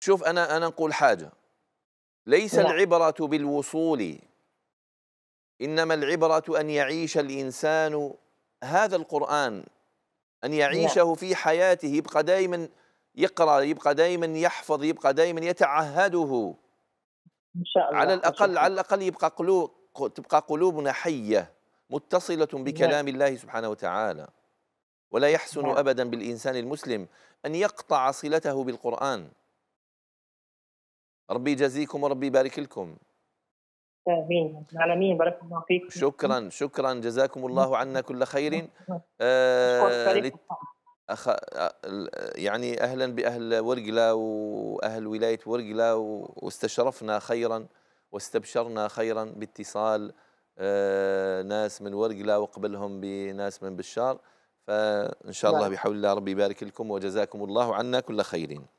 شوف انا انا نقول حاجه ليس لا. نعم. العبره بالوصول انما العبره ان يعيش الانسان هذا القران ان نعم. يعيشه لا. في حياته يبقى دائما يقرا يبقى دائما يحفظ يبقى دائما يتعهده ان شاء الله على الاقل على الاقل يبقى قلوب تبقى قلوبنا حيه متصله نعم. بكلام لا. الله سبحانه وتعالى ولا يحسن لا. ابدا بالانسان المسلم ان يقطع صلته بالقران ربي يجازيكم وربي يبارك لكم امين العالمين بارك الله فيكم شكرا شكرا جزاكم الله عنا كل خير آه, آه، يعني اهلا باهل ورقله واهل ولايه ورقله واستشرفنا خيرا واستبشرنا خيرا باتصال آه ناس من ورقله وقبلهم بناس من بشار فان شاء الله نعم. بحول الله ربي يبارك لكم وجزاكم الله عنا كل خير